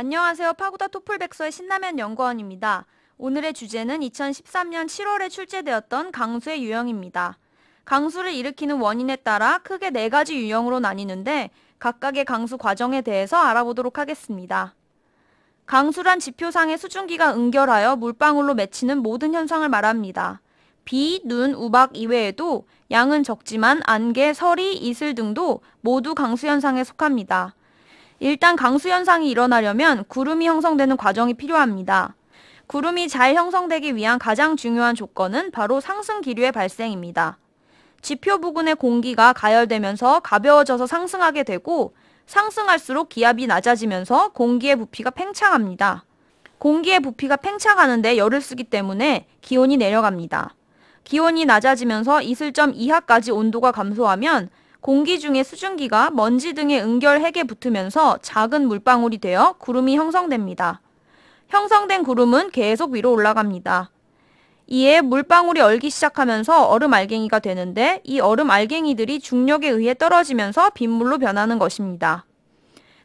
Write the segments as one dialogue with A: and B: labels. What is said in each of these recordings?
A: 안녕하세요. 파고다 토플백서의 신라면 연구원입니다. 오늘의 주제는 2013년 7월에 출제되었던 강수의 유형입니다. 강수를 일으키는 원인에 따라 크게 네 가지 유형으로 나뉘는데 각각의 강수 과정에 대해서 알아보도록 하겠습니다. 강수란 지표상의 수증기가 응결하여 물방울로 맺히는 모든 현상을 말합니다. 비, 눈, 우박 이외에도 양은 적지만 안개, 서리, 이슬 등도 모두 강수 현상에 속합니다. 일단 강수 현상이 일어나려면 구름이 형성되는 과정이 필요합니다. 구름이 잘 형성되기 위한 가장 중요한 조건은 바로 상승 기류의 발생입니다. 지표 부근의 공기가 가열되면서 가벼워져서 상승하게 되고 상승할수록 기압이 낮아지면서 공기의 부피가 팽창합니다. 공기의 부피가 팽창하는데 열을 쓰기 때문에 기온이 내려갑니다. 기온이 낮아지면서 이슬점 이하까지 온도가 감소하면 공기 중에 수증기가 먼지 등의 응결 핵에 붙으면서 작은 물방울이 되어 구름이 형성됩니다. 형성된 구름은 계속 위로 올라갑니다. 이에 물방울이 얼기 시작하면서 얼음 알갱이가 되는데 이 얼음 알갱이들이 중력에 의해 떨어지면서 빗물로 변하는 것입니다.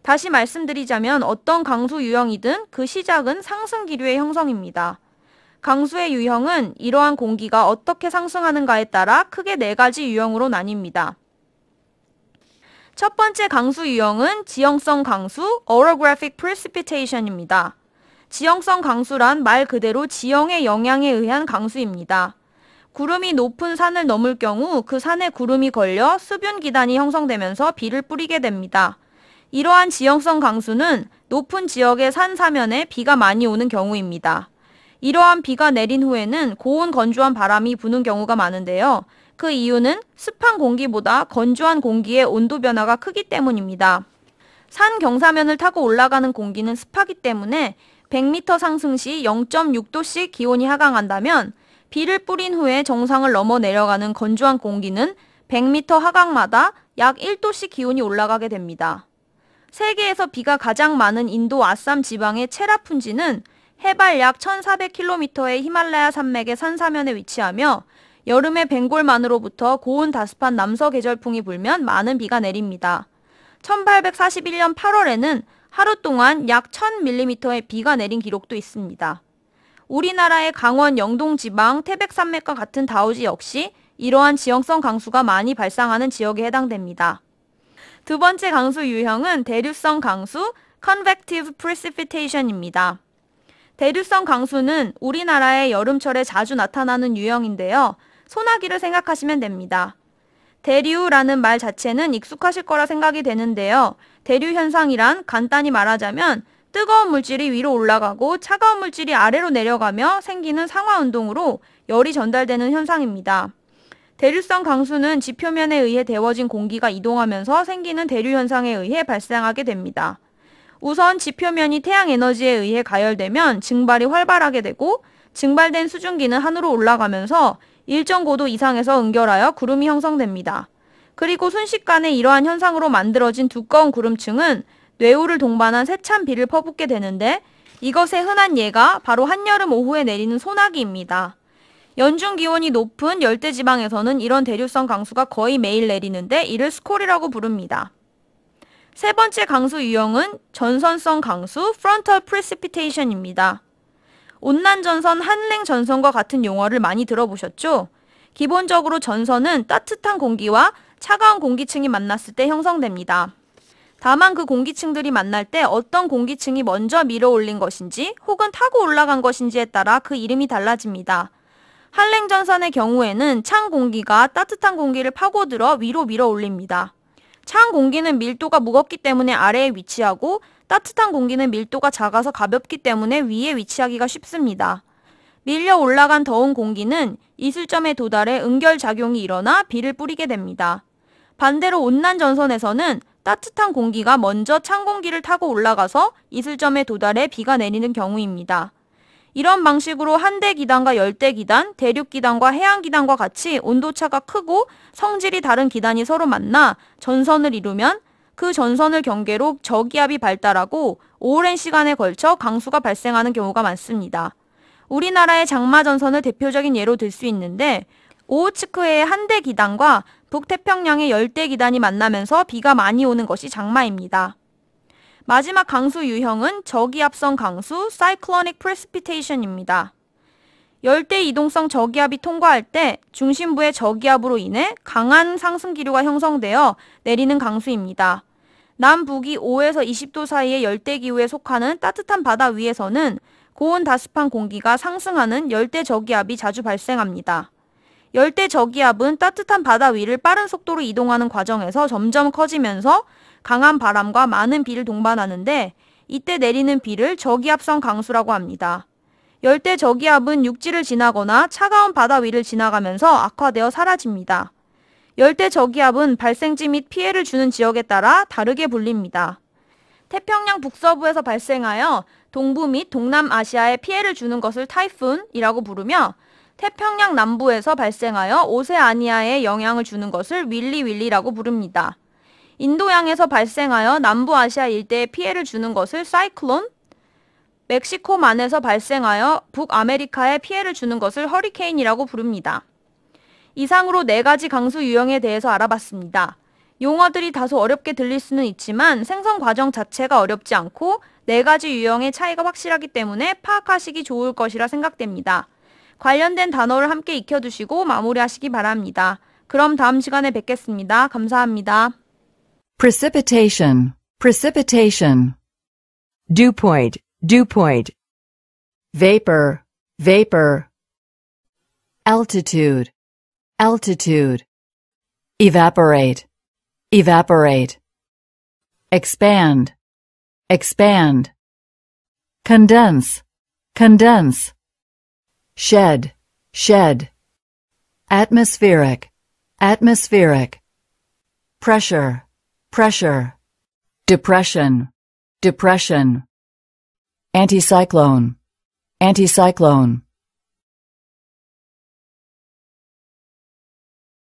A: 다시 말씀드리자면 어떤 강수 유형이든 그 시작은 상승 기류의 형성입니다. 강수의 유형은 이러한 공기가 어떻게 상승하는가에 따라 크게 네 가지 유형으로 나뉩니다. 첫 번째 강수 유형은 지형성 강수, orographic precipitation입니다. 지형성 강수란 말 그대로 지형의 영향에 의한 강수입니다. 구름이 높은 산을 넘을 경우 그 산에 구름이 걸려 수변 기단이 형성되면서 비를 뿌리게 됩니다. 이러한 지형성 강수는 높은 지역의 산 사면에 비가 많이 오는 경우입니다. 이러한 비가 내린 후에는 고온 건조한 바람이 부는 경우가 많은데요. 그 이유는 습한 공기보다 건조한 공기의 온도 변화가 크기 때문입니다. 산 경사면을 타고 올라가는 공기는 습하기 때문에 100m 상승 시 0.6도씩 기온이 하강한다면 비를 뿌린 후에 정상을 넘어 내려가는 건조한 공기는 100m 하강마다 약 1도씩 기온이 올라가게 됩니다. 세계에서 비가 가장 많은 인도 아쌈 지방의 체라 푼지는 해발 약 1400km의 히말라야 산맥의 산사면에 위치하며 여름에 벵골만으로부터 고온 다습한 남서 계절풍이 불면 많은 비가 내립니다. 1841년 8월에는 하루 동안 약 1000mm의 비가 내린 기록도 있습니다. 우리나라의 강원 영동 지방 태백산맥과 같은 다우지 역시 이러한 지형성 강수가 많이 발생하는 지역에 해당됩니다. 두 번째 강수 유형은 대류성 강수, convective precipitation입니다. 대류성 강수는 우리나라의 여름철에 자주 나타나는 유형인데요. 소나기를 생각하시면 됩니다. 대류라는 말 자체는 익숙하실 거라 생각이 되는데요. 대류 현상이란 간단히 말하자면 뜨거운 물질이 위로 올라가고 차가운 물질이 아래로 내려가며 생기는 상하 운동으로 열이 전달되는 현상입니다. 대류성 강수는 지표면에 의해 데워진 공기가 이동하면서 생기는 대류 현상에 의해 발생하게 됩니다. 우선 지표면이 태양 에너지에 의해 가열되면 증발이 활발하게 되고 증발된 수증기는 하늘로 올라가면서 일정 고도 이상에서 응결하여 구름이 형성됩니다. 그리고 순식간에 이러한 현상으로 만들어진 두꺼운 구름층은 뇌우를 동반한 세찬 비를 퍼붓게 되는데 이것의 흔한 예가 바로 한여름 오후에 내리는 소나기입니다. 연중 기온이 높은 열대 지방에서는 이런 대류성 강수가 거의 매일 내리는데 이를 스콜이라고 부릅니다. 세 번째 강수 유형은 전선성 강수 frontal precipitation입니다. 온난 전선, 한랭 전선과 같은 용어를 많이 들어보셨죠? 기본적으로 전선은 따뜻한 공기와 차가운 공기층이 만났을 때 형성됩니다. 다만 그 공기층들이 만날 때 어떤 공기층이 먼저 밀어 올린 것인지 혹은 타고 올라간 것인지에 따라 그 이름이 달라집니다. 한랭전선의 경우에는 찬 공기가 따뜻한 공기를 파고들어 위로 밀어 올립니다. 찬 공기는 밀도가 무겁기 때문에 아래에 위치하고 따뜻한 공기는 밀도가 작아서 가볍기 때문에 위에 위치하기가 쉽습니다. 밀려 올라간 더운 공기는 이슬점에 도달해 응결작용이 일어나 비를 뿌리게 됩니다. 반대로 온난 전선에서는 따뜻한 공기가 먼저 찬 공기를 타고 올라가서 이슬점에 도달해 비가 내리는 경우입니다. 이런 방식으로 한대 기단과 열대 기단, 대륙 기단과 해안 기단과 같이 온도차가 크고 성질이 다른 기단이 서로 만나 전선을 이루면 그 전선을 경계로 저기압이 발달하고 오랜 시간에 걸쳐 강수가 발생하는 경우가 많습니다. 우리나라의 장마 전선을 대표적인 예로 들 수 있는데 오호츠크의 한대 기단과 북태평양의 열대 기단이 만나면서 비가 많이 오는 것이 장마입니다. 마지막 강수 유형은 저기압성 강수 사이클로닉 프레스피테이션입니다 열대 이동성 저기압이 통과할 때 중심부의 저기압으로 인해 강한 상승 기류가 형성되어 내리는 강수입니다. 남북이 5에서 20도 사이의 열대 기후에 속하는 따뜻한 바다 위에서는 고온 다습한 공기가 상승하는 열대 저기압이 자주 발생합니다. 열대 저기압은 따뜻한 바다 위를 빠른 속도로 이동하는 과정에서 점점 커지면서 강한 바람과 많은 비를 동반하는데 이때 내리는 비를 저기압성 강수라고 합니다. 열대 저기압은 육지를 지나거나 차가운 바다 위를 지나가면서 악화되어 사라집니다. 열대 저기압은 발생지 및 피해를 주는 지역에 따라 다르게 불립니다. 태평양 북서부에서 발생하여 동부 및 동남아시아에 피해를 주는 것을 타이푼이라고 부르며 태평양 남부에서 발생하여 오세아니아에 영향을 주는 것을 윌리윌리라고 부릅니다. 인도양에서 발생하여 남부아시아 일대에 피해를 주는 것을 사이클론, 멕시코만에서 발생하여 북아메리카에 피해를 주는 것을 허리케인이라고 부릅니다. 이상으로 네 가지 강수 유형에 대해서 알아봤습니다. 용어들이 다소 어렵게 들릴 수는 있지만 생성 과정 자체가 어렵지 않고 네 가지 유형의 차이가 확실하기 때문에 파악하시기 좋을 것이라 생각됩니다. 관련된 단어를 함께 익혀두시고 마무리하시기 바랍니다. 그럼 다음 시간에 뵙겠습니다. 감사합니다. precipitation, precipitation. Dew point, dew point. Vapor, vapor. Altitude, altitude. Evaporate, evaporate. Expand, expand. Condense, condense. Shed, shed. Atmospheric, atmospheric. Pressure, pressure, depression, depression, anticyclone, anticyclone.